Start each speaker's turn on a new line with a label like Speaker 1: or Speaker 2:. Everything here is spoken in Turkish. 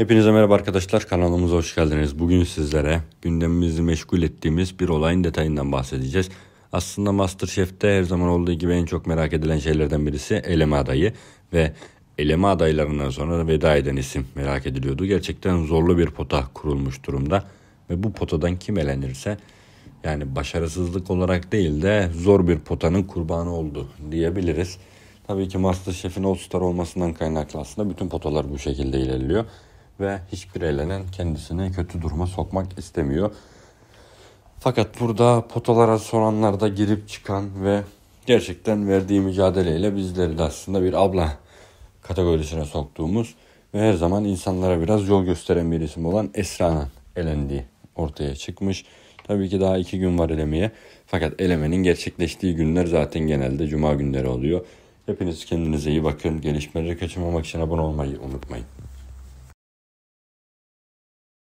Speaker 1: Hepinize merhaba arkadaşlar kanalımıza hoş geldiniz. Bugün sizlere gündemimizi meşgul ettiğimiz bir olayın detayından bahsedeceğiz. Aslında Masterchef'te her zaman olduğu gibi en çok merak edilen şeylerden birisi eleme adayı ve eleme adaylarından sonra veda eden isim merak ediliyordu. Gerçekten zorlu bir pota kurulmuş durumda ve bu potadan kim elenirse yani başarısızlık olarak değil de zor bir potanın kurbanı oldu diyebiliriz. Tabii ki Masterchef'in All Star olmasından kaynaklı aslında bütün potalar bu şekilde ilerliyor ve hiçbir eğlenen kendisini kötü duruma sokmak istemiyor.
Speaker 2: Fakat burada potalara soranlarda girip çıkan
Speaker 1: ve gerçekten verdiği mücadeleyle bizleri de aslında bir abla kategorisine soktuğumuz ve her zaman insanlara biraz yol gösteren bir isim olan Esra'nın elendiği ortaya çıkmış. Tabii ki daha iki gün var elemeye. Fakat elemenin gerçekleştiği günler zaten genelde cuma günleri oluyor. Hepiniz kendinize iyi bakın. Gelişmeleri kaçırmamak için abone olmayı unutmayın.